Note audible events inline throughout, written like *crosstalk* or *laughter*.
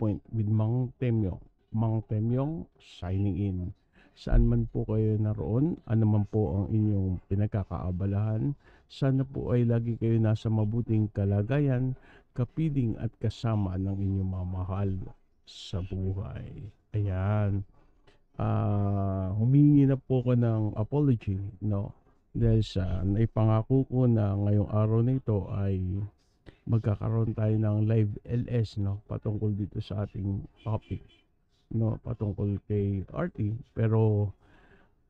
Point with Mang Temyong. Mang Temyong signing in. Saan man po kayo naroon, ano man po ang inyong pinagkakaabalahan, sana po ay lagi kayo nasa mabuting kalagayan, kapiling at kasama ng inyong mamahal sa buhay. Ayan. Uh, ah, humingi na po ko ng apology, no? Dahil sa naipangako ko na ngayong araw na ito ay magkakaroon tayo ng live LS no patungkol dito sa ating topic no patungkol kay RT pero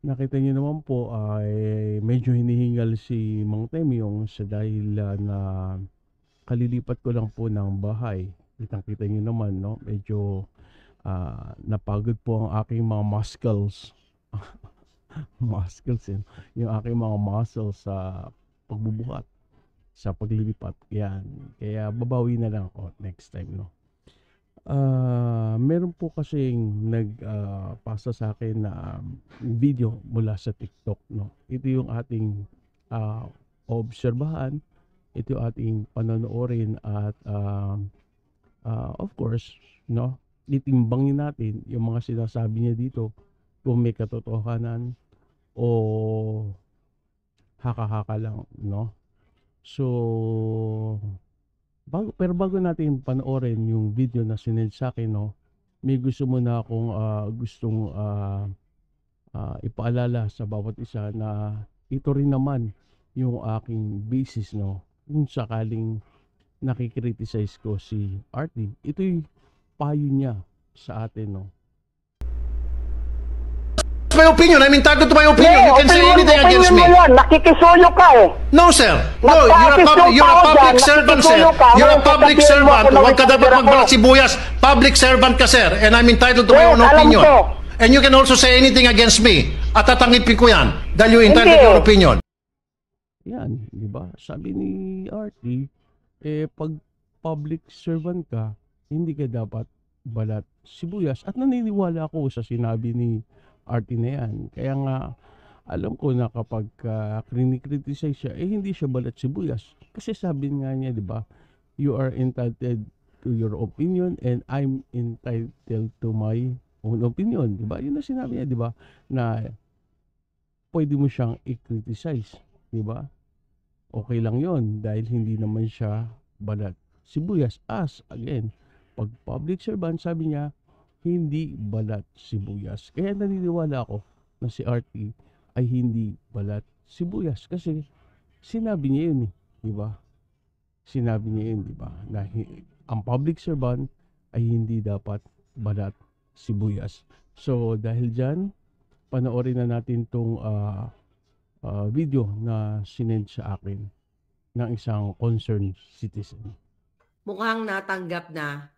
nakita niyo naman po ay medyo hinihingal si Mang yung sa dahil ah, na kalilipat ko lang po ng bahay kitang-kita niyo naman no medyo uh, napagod po ang aking mga muscles *laughs* muscles yun. yung aking mga muscles sa uh, pagbubuhat sa paglilipat. Yan. Kaya babawi na lang ako next time, no. Uh, meron po kasing nagpasa ah, uh, sa akin na um, video mula sa TikTok, no. Ito yung ating uh, obserbahan, ito yung ating panonoodin at uh, uh, of course, no, titimbangin natin yung mga sinasabi niya dito kung may katotohanan o haka-haka lang, no? So, bago, pero bago natin panoorin yung video na sinend sa akin, no, may gusto muna akong uh, gustong uh, uh, ipaalala sa bawat isa na ito rin naman yung aking basis, no, kung sakaling nakikriticize ko si Artie. Ito'y payo niya sa atin, no, my opinion. I'm entitled to my opinion. Yeah, you can opinion, say anything against me. Nakikisuyo ka eh. No, sir. No, you're a, pub- you're a public servant, sir. You're a public servant. Huwag ka dapat magbalat Buyas. Public servant ka, sir. And I'm entitled to my own opinion. And you can also say anything against me. At tatangipin ko yan. Dahil you're entitled to your opinion. Yan, di ba? Sabi ni Artie, eh, pag public servant ka, hindi ka dapat balat si Buyas. at naniniwala ako sa sinabi ni arte na yan. Kaya nga, alam ko na kapag uh, ah, krinikriticize siya, eh hindi siya balat sibuyas. Kasi sabi nga niya, di ba, you are entitled to your opinion and I'm entitled to my own opinion. Di ba? Yun na sinabi niya, di ba, na pwede mo siyang i-criticize. Di ba? Okay lang yon dahil hindi naman siya balat sibuyas as, again, pag public servant, sabi niya, hindi balat sibuyas. Kaya naniniwala ako na si RT ay hindi balat sibuyas kasi sinabi niya yun eh, di ba? Sinabi niya yun, di ba? Na ang public servant ay hindi dapat balat sibuyas. So dahil diyan, panoorin na natin tong uh, uh, video na sinend sa akin ng isang concerned citizen. Mukhang natanggap na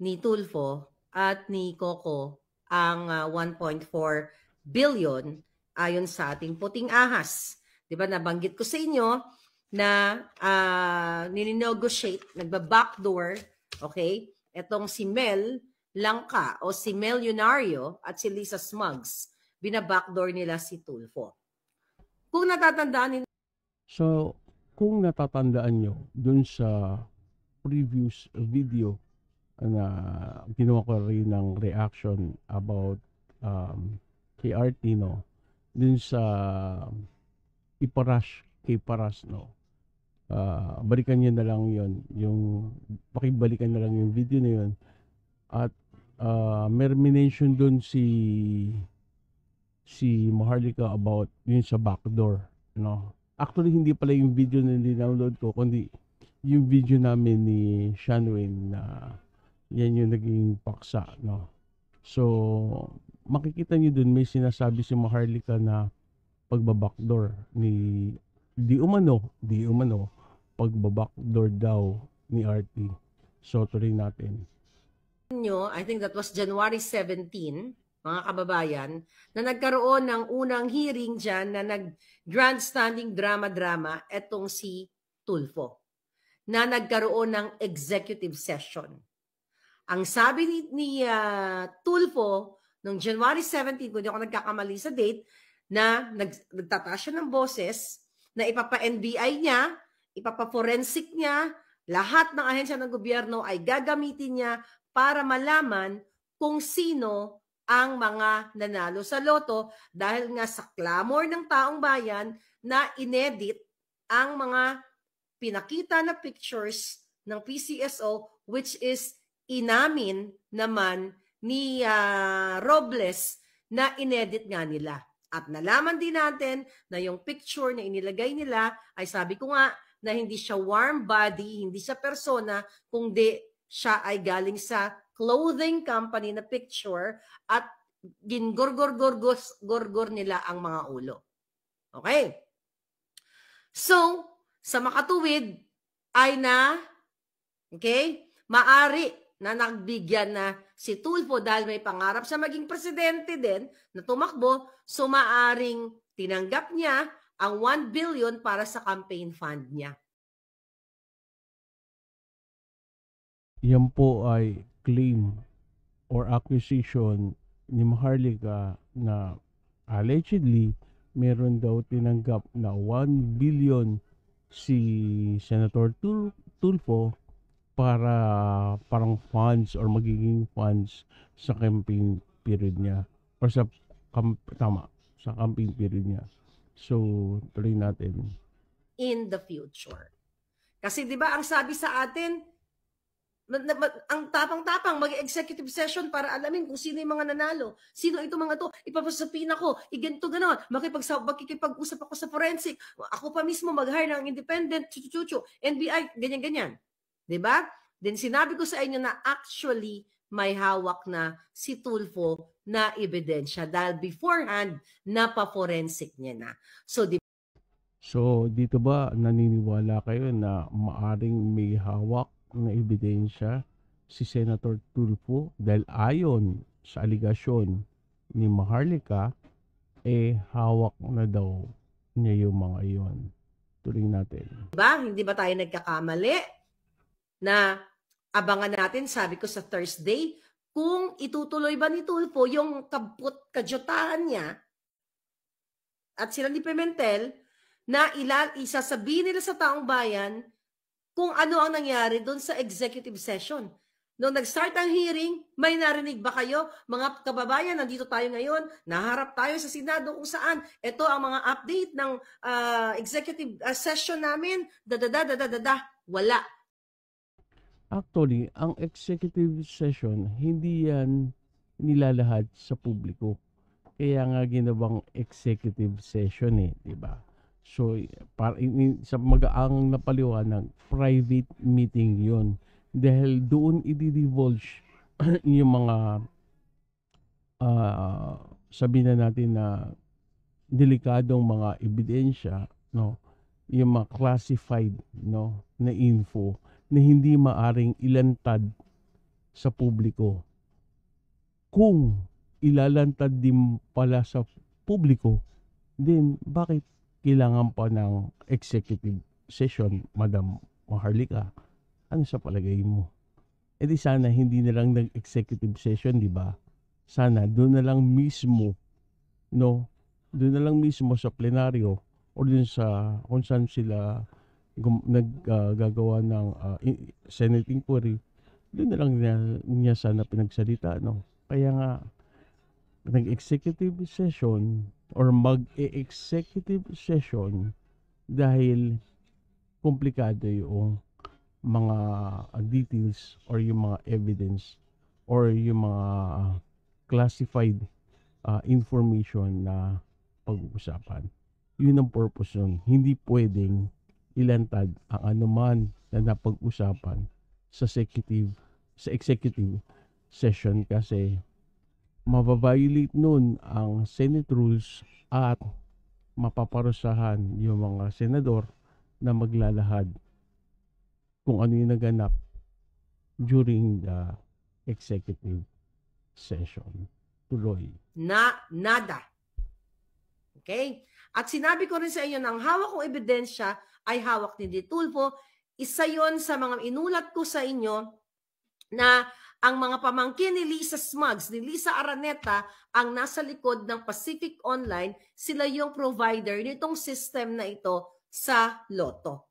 ni Tulfo at ni Coco ang 1.4 ah, billion ayon sa ating puting ahas. 'Di ba nabanggit ko sa inyo na uh, ah, ninegotiate, nagba-backdoor, okay? Etong si Mel Langka o si Mel Yunario at si Lisa Smugs, binabackdoor nila si Tulfo. Kung natatandaan ninyo... So, kung natatandaan nyo dun sa previous video na ginawa ko rin ng reaction about um, kay Artino dun sa iparash kay Paras no uh, balikan niyo na lang yon yung pakibalikan na lang yung video na yon at uh, ah, mermination doon si si Maharlika about yun sa backdoor no actually hindi pala yung video na din download ko kundi yung video namin ni Shanwin na uh, yan yung naging paksa, no? So, makikita niyo dun may sinasabi si Maharlika na pagbabackdoor ni di umano, di umano pagbabackdoor daw ni RT. So, tuloy natin. Nyo, I think that was January 17, mga kababayan, na nagkaroon ng unang hearing diyan na nag-grandstanding drama-drama etong si Tulfo na nagkaroon ng executive session. Ang sabi ni, ni uh, Tulfo, noong January 17, kung hindi ako nagkakamali sa date, na nag, nagtataas siya ng boses, na ipapa-NBI niya, ipapa-forensic niya, lahat ng ahensya ng gobyerno ay gagamitin niya para malaman kung sino ang mga nanalo sa loto dahil nga sa clamor ng taong bayan na inedit ang mga pinakita na pictures ng PCSO which is inamin naman ni uh, Robles na inedit nga nila. At nalaman din natin na yung picture na inilagay nila ay sabi ko nga na hindi siya warm body, hindi siya persona, kundi siya ay galing sa clothing company na picture at gingorgor-gorgor nila ang mga ulo. Okay? So, sa makatuwid ay na, okay, maari na nagbigyan na si Tulfo dahil may pangarap siya maging presidente din na tumakbo, so maaring tinanggap niya ang 1 billion para sa campaign fund niya. Yan po ay claim or acquisition ni Maharlika na allegedly meron daw tinanggap na 1 billion si Senator Tulfo para parang funds or magiging funds sa campaign period niya or sa camp, tama sa campaign period niya. So, tuloy natin. In the future. Kasi 'di ba ang sabi sa atin ang tapang-tapang mag-executive session para alamin kung sino yung mga nanalo. Sino ito mga to? Ipapasapin ako. Iganto ganon. Makipagsa- makikipag-usap ako sa forensic. Ako pa mismo mag-hire ng independent Chuchu-chuchu. NBI, ganyan-ganyan. 'Di ba? Then sinabi ko sa inyo na actually may hawak na si Tulfo na ebidensya dahil beforehand na pa forensic niya na. So di So dito ba naniniwala kayo na maaring may hawak na ebidensya si Senator Tulfo dahil ayon sa aligasyon ni Maharlika eh hawak na daw niya yung mga iyon. Tuloy natin. Diba? Hindi ba tayo nagkakamali? na abangan natin, sabi ko sa Thursday, kung itutuloy ba ni Tulfo yung kabut kadyutaan niya at sila ni Pimentel na ilal isasabihin nila sa taong bayan kung ano ang nangyari doon sa executive session. Noong nag-start ang hearing, may narinig ba kayo? Mga kababayan, nandito tayo ngayon, naharap tayo sa Senado kung saan. Ito ang mga update ng uh, executive uh, session namin. Da-da-da-da-da-da. Wala Actually, ang executive session, hindi yan nilalahad sa publiko. Kaya nga ginawang executive session eh, di ba? So, para, sa mag-aang napaliwanag, private meeting yon Dahil doon i-divulge *clears throat* yung mga uh, sabi na natin na delikadong mga ebidensya, no? Yung mga classified, no? Na info na hindi maaring ilantad sa publiko. Kung ilalantad din pala sa publiko, then bakit kailangan pa ng executive session, Madam Maharlika? Ano sa palagay mo? E di sana hindi na lang nag-executive session, di ba? Sana doon na lang mismo, no? Doon na lang mismo sa plenaryo o doon sa kung saan sila naggagawa ah, uh, ng uh, Senate inquiry, doon na lang niya, niya sana pinagsalita. No? Kaya nga, nag-executive session or mag-executive session dahil komplikado yung mga ah, details or yung mga evidence or yung mga classified uh, information na pag-uusapan. Yun ang purpose nun. Hindi pwedeng ilantad ang anuman na napag-usapan sa executive sa executive session kasi mababiolate nun ang Senate rules at mapaparusahan yung mga senador na maglalahad kung ano yung naganap during the executive session. Tuloy. Na, nada. Okay? At sinabi ko rin sa inyo na ang hawak kong ebidensya ay hawak ni Ditulfo. Isa yon sa mga inulat ko sa inyo na ang mga pamangkin ni Lisa Smugs, ni Lisa Araneta, ang nasa likod ng Pacific Online, sila yung provider nitong system na ito sa Lotto.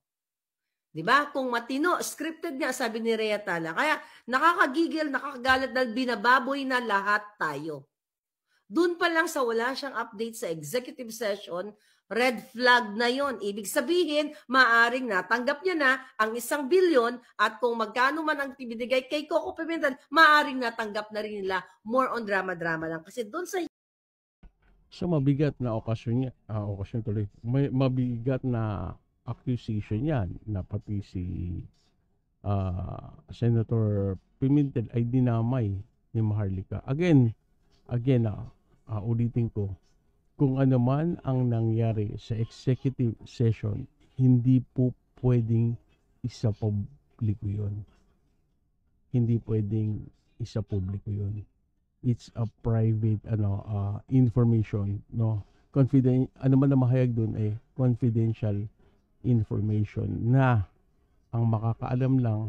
'Di ba? Kung matino, scripted niya, sabi ni Rhea Tala. Kaya nakakagigil, nakakagalit dahil binababoy na lahat tayo. Doon pa lang sa wala siyang update sa executive session, red flag na yon. Ibig sabihin, maaring natanggap niya na ang isang bilyon at kung magkano man ang tibidigay kay Coco Pimentel, maaring natanggap na rin nila more on drama-drama lang. Kasi doon sa... So mabigat na okasyon niya, uh, okasyon tuloy, may mabigat na accusation yan na pati si uh, Senator Pimentel ay dinamay ni Maharlika. Again, again, uh, uh, ulitin ko, kung ano man ang nangyari sa executive session, hindi po pwedeng isa publiko yun. Hindi pwedeng isa publiko yun. It's a private ano uh, information, no? Confiden ano man na mahayag doon ay eh, confidential information na ang makakaalam lang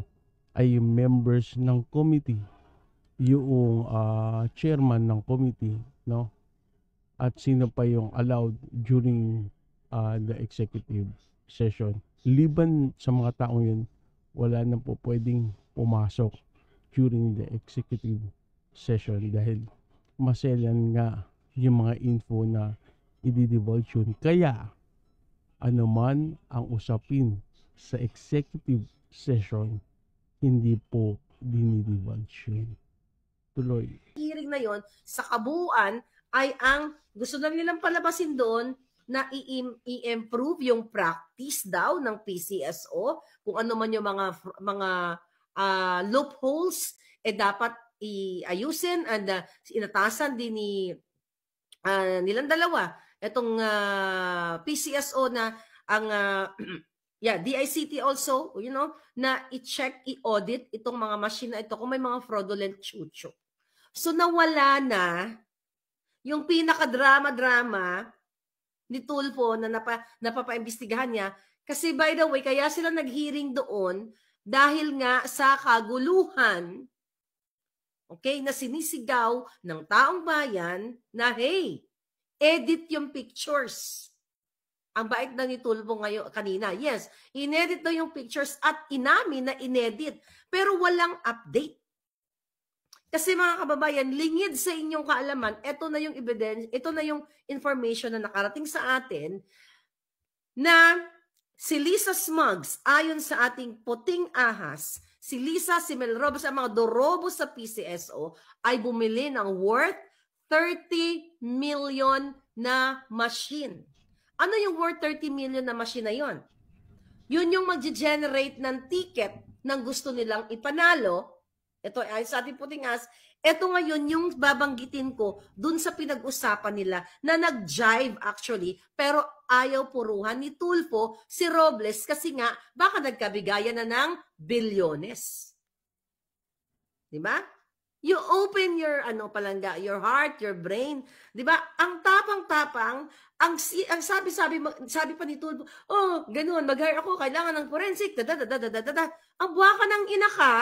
ay yung members ng committee, yung uh, chairman ng committee no? At sino pa yung allowed during uh, the executive session. Liban sa mga taong yun, wala na po pwedeng pumasok during the executive session dahil maselan nga yung mga info na i-divulge yun. Kaya, ano man ang usapin sa executive session, hindi po dinidivulge yun. Tuloy. Hearing na yon sa kabuuan ay ang gusto lang nilang palabasin doon na i-improve yung practice daw ng PCSO kung ano man yung mga mga uh, loopholes eh dapat iayusin and uh, inatasan din ni uh, nilang dalawa itong uh, PCSO na ang uh, *clears throat* yeah, DICT also, you know, na i-check, i-audit itong mga machine na ito kung may mga fraudulent chucho. So nawala na yung pinaka-drama-drama ni Tulfo na napa, napapaimbestigahan niya. Kasi by the way, kaya sila nag-hearing doon dahil nga sa kaguluhan okay, na sinisigaw ng taong bayan na hey, edit yung pictures. Ang bait na ni Tulfo ngayon, kanina. Yes, inedit daw yung pictures at inamin na inedit. Pero walang update. Kasi mga kababayan, lingid sa inyong kaalaman, ito na yung evidence, ito na yung information na nakarating sa atin na si Lisa Smugs, ayon sa ating puting ahas, si Lisa Simel Robles, ang mga dorobo sa PCSO, ay bumili ng worth 30 million na machine. Ano yung worth 30 million na machine na yon? Yun yung mag-generate ng ticket ng gusto nilang ipanalo ito ay sa ating puting as. Ito ngayon yung babanggitin ko dun sa pinag-usapan nila na nag-jive actually pero ayaw puruhan ni Tulfo si Robles kasi nga baka nagkabigayan na ng bilyones. Di ba? You open your ano palangga, your heart, your brain, 'di ba? Ang tapang-tapang, ang si, ang sabi-sabi sabi pa ni Tulfo, oh, ganoon, mag-hire ako, kailangan ng forensic, da da da da da da. Ang buha ka ng ina ka,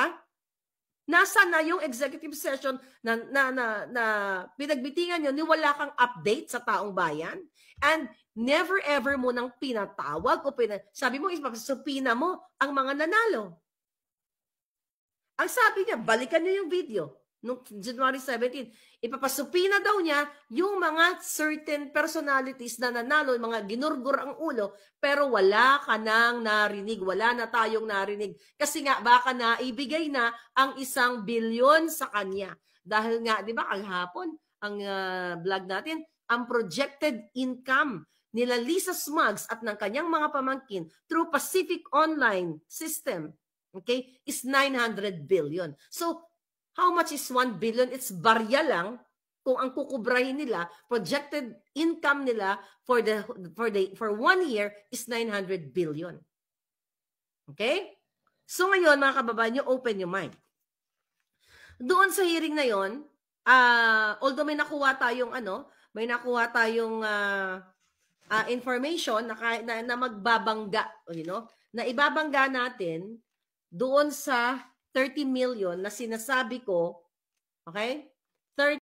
Nasaan na yung executive session na, na, na, na pinagbitingan nyo ni wala kang update sa taong bayan? And never ever mo nang pinatawag o pina, sabi mo, ipapasupina mo ang mga nanalo. Ang sabi niya, balikan niyo yung video nung January 17, na daw niya yung mga certain personalities na nanalo, mga ginurgur ang ulo, pero wala ka nang narinig, wala na tayong narinig. Kasi nga, baka na ibigay na ang isang bilyon sa kanya. Dahil nga, di ba, kahapon, ang uh, vlog natin, ang projected income nila Lisa Smugs at ng kanyang mga pamangkin through Pacific Online System okay, is 900 billion. So, How much is 1 billion? It's barya lang kung ang kukubrahin nila, projected income nila for the for the for one year is 900 billion. Okay? So ngayon, mga kababayan, nyo, open your mind. Doon sa hearing na yon, uh, although may nakuha tayong ano, may nakuha tayong uh, uh, information na, na, na magbabangga, you know, na ibabangga natin doon sa 30 million na sinasabi ko, okay? 30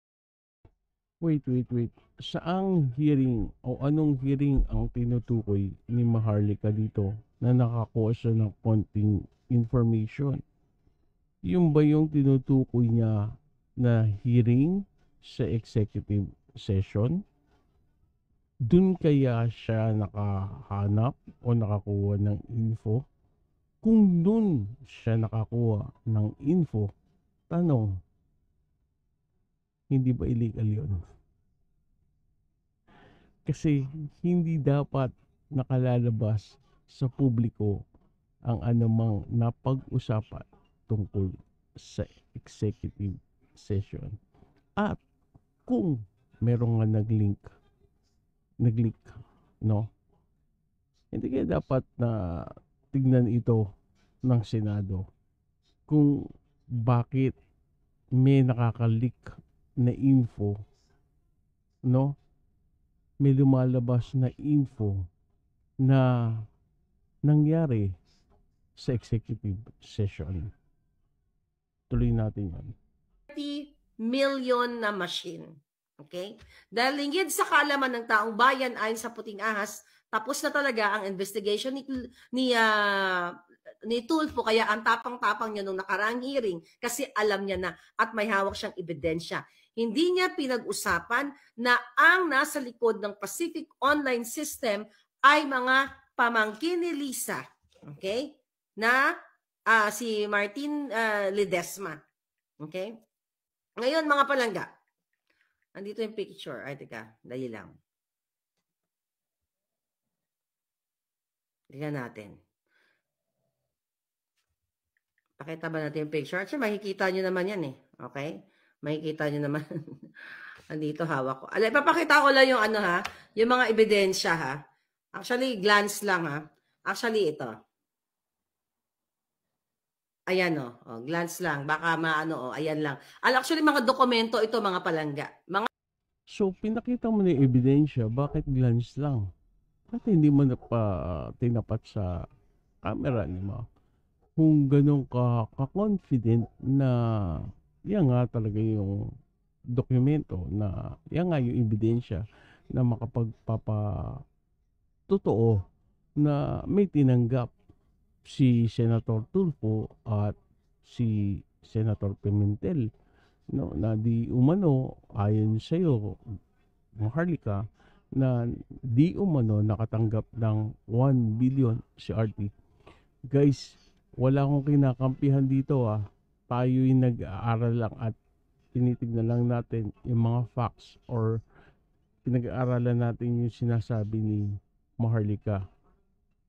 Wait, wait, wait. Saang hearing o anong hearing ang tinutukoy ni Maharlika dito na nakakuha siya ng konting information? Yung ba yung tinutukoy niya na hearing sa executive session? Doon kaya siya nakahanap o nakakuha ng info kung doon siya nakakuha ng info, tanong, hindi ba illegal yun? Kasi hindi dapat nakalalabas sa publiko ang anumang napag-usapan tungkol sa executive session. At kung merong nga nag-link, nag-link, no? Hindi kaya dapat na tignan ito ng Senado kung bakit may nakakalik na info no may lumalabas na info na nangyari sa executive session tuloy natin yan 30 million na machine okay dahil lingid sa kalaman ng taong bayan ay sa puting ahas tapos na talaga ang investigation ni ni uh, ni Tulfo kaya ang tapang-tapang niya nung nakaraang hearing kasi alam niya na at may hawak siyang ebidensya. Hindi niya pinag-usapan na ang nasa likod ng Pacific Online System ay mga pamangkin ni Lisa, okay? Na uh, si Martin uh, Ledesma. Okay? Ngayon mga palangga. Andito yung picture. Ay, teka. Dali lang. Tingnan natin. Pakita ba natin yung picture? Actually, makikita nyo naman yan eh. Okay? Makikita nyo naman. *laughs* Andito hawak ko. Alay, papakita ko lang yung ano ha. Yung mga ebidensya ha. Actually, glance lang ha. Actually, ito. Ayan o. Oh. oh, glance lang. Baka maano o. Oh, ayan lang. Actually, mga dokumento ito, mga palangga. Mga... So, pinakita mo na yung ebidensya. Bakit glance lang? Ba't hindi mo na pa ah, tinapat sa camera ni mo? Kung ganun ka, ka-confident na yan nga talaga yung dokumento na yan nga yung ebidensya na makapagpapa totoo na may tinanggap si Senator Tulfo at si Senator Pimentel no na di umano ayon sa iyo Maharlika na di umano nakatanggap ng 1 billion si RT. Guys, wala akong kinakampihan dito ah. Tayo yung nag-aaral lang at tinitignan lang natin yung mga facts or pinag-aaralan natin yung sinasabi ni Maharlika.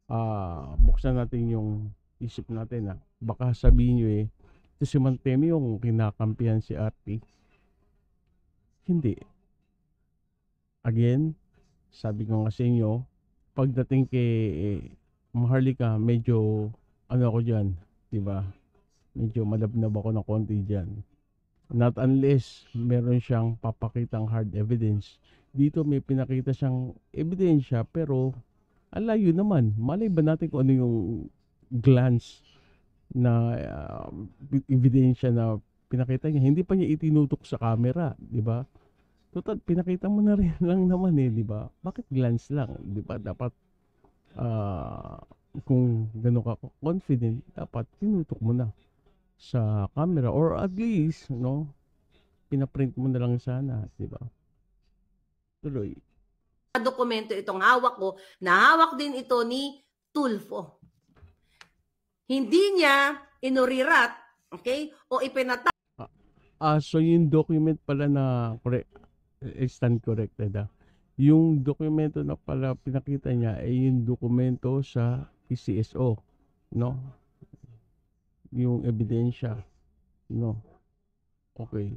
Ah, buksan natin yung isip natin ah. Baka sabihin nyo eh, ito si Mantemi yung kinakampihan si RT. Hindi. Again, sabi ko nga sa inyo, pagdating kay Maharlika, medyo ano ako diyan, 'di ba? Medyo madabnab ako ng konti diyan. Not unless meron siyang papakitang hard evidence. Dito may pinakita siyang ebidensya pero alayo naman. Malay ba natin kung ano yung glance na uh, ebidensya na pinakita niya. Hindi pa niya itinutok sa camera, 'di ba? total pinakita mo na rin *laughs* lang naman eh, di ba? Bakit glance lang, di ba? Dapat uh, kung gano'n ka confident, dapat tinutok mo na sa camera or at least, no, pinaprint mo na lang sana, di ba? Tuloy. Dokumento itong hawak ko, nahawak din ito ni Tulfo. Hindi niya inurirat, okay, o ipinatay. Ah, ah, so yung document pala na, correct, stand corrected ah. Yung dokumento na pala pinakita niya ay eh, yung dokumento sa PCSO, no? Yung ebidensya, no? Okay.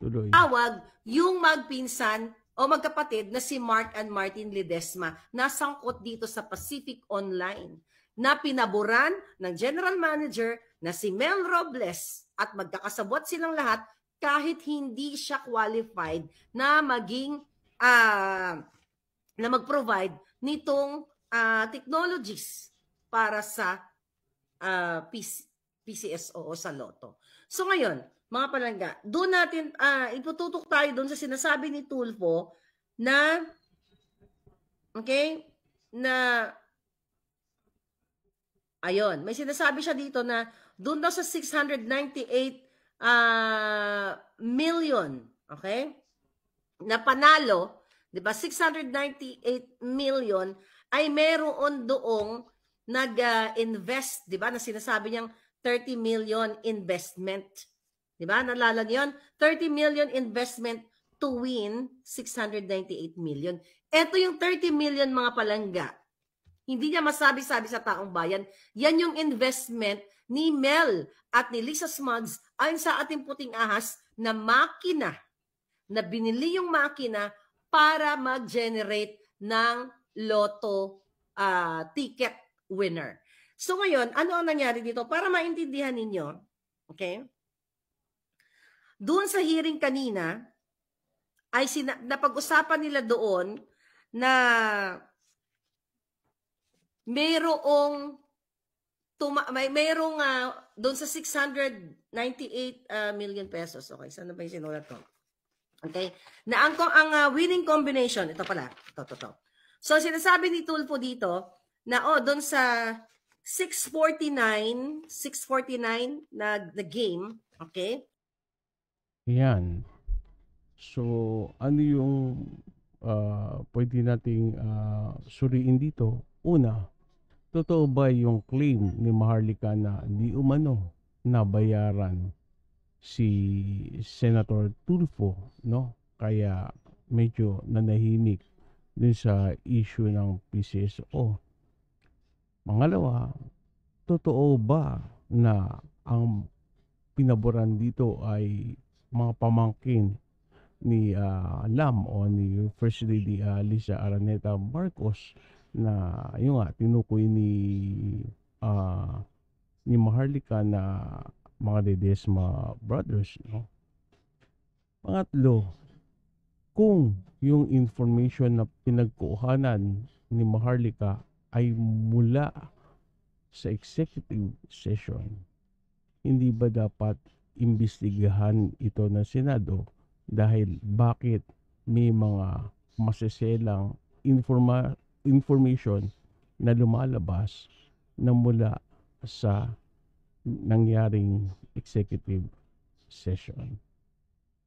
Tuloy. Tawag yung magpinsan o magkapatid na si Mark and Martin Ledesma na sangkot dito sa Pacific Online na pinaboran ng general manager na si Mel Robles at magkakasabot silang lahat kahit hindi siya qualified na maging uh, na mag-provide nitong uh, technologies para sa uh, ah, PC, PCSO o sa Lotto. So ngayon, mga palangga, doon natin, uh, ipututok tayo doon sa sinasabi ni Tulfo na, okay, na, ayun, may sinasabi siya dito na doon daw sa 698 uh, million, okay? Na panalo, 'di ba? 698 million ay meron doong nag-invest, 'di ba? Na sinasabi niyang 30 million investment. 'Di ba? Nalalag 'yon. 30 million investment to win 698 million. Ito yung 30 million mga palangga. Hindi niya masabi-sabi sa taong bayan. Yan yung investment ni Mel at ni Lisa Smugs ayon sa ating puting ahas na makina na binili yung makina para mag-generate ng loto uh, ticket winner. So ngayon, ano ang nangyari dito? Para maintindihan ninyo, okay? Doon sa hearing kanina, ay sina- napag-usapan nila doon na mayroong tuma- may merong uh, doon sa 698 uh, ah, million pesos. Okay, saan na ba yung sinulat ko? Okay? Na ang, ang uh, winning combination, ito pala, ito, ito, ito. So, sinasabi ni Tulfo dito, na oh, doon sa 649, 649 na the game, okay? Yan. So, ano yung uh, pwede nating uh, suriin dito? Una, Totoo ba yung claim ni Maharlika na di umano nabayaran si Senator Tulfo, no? Kaya medyo nanahimik din sa issue ng PCSO. Pangalawa, totoo ba na ang pinaboran dito ay mga pamangkin ni uh, Lam o ni First Lady uh, Lisa Araneta Marcos na yun nga tinukoy ni uh, ni Maharlika na mga Dedesma brothers no pangatlo kung yung information na pinagkuhanan ni Maharlika ay mula sa executive session hindi ba dapat imbestigahan ito ng Senado dahil bakit may mga masiselang informa information na lumalabas na mula sa nangyaring executive session.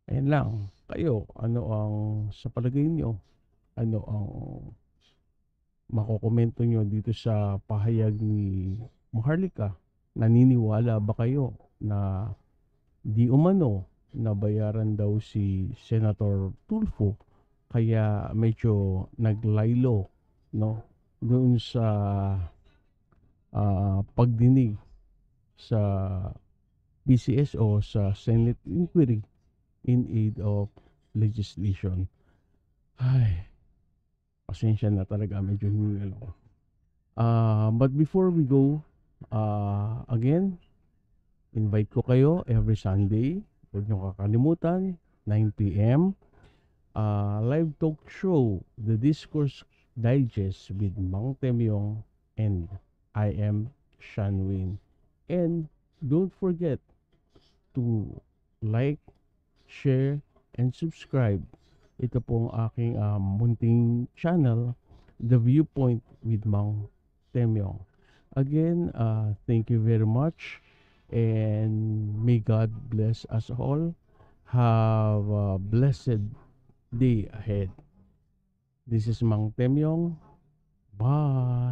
Ayan lang. Kayo, ano ang sa palagay niyo? ano ang makokomento niyo dito sa pahayag ni Maharlika? Naniniwala ba kayo na di umano nabayaran daw si Senator Tulfo kaya medyo naglaylo no doon sa uh, pagdinig sa PCS o sa Senate inquiry in aid of legislation. Ay, pasensya na talaga, medyo hingal ako. Uh, but before we go, uh, again, invite ko kayo every Sunday. Huwag niyo kakalimutan, 9pm. Uh, live talk show, The Discourse Digest with Mang Temyong and I am Shanwin. And don't forget to like, share, and subscribe. Ito po ang aking um, munting channel, The Viewpoint with Mang Temyong. Again, uh, thank you very much and may God bless us all. Have a blessed day ahead. This is Mang Temyong. Bye!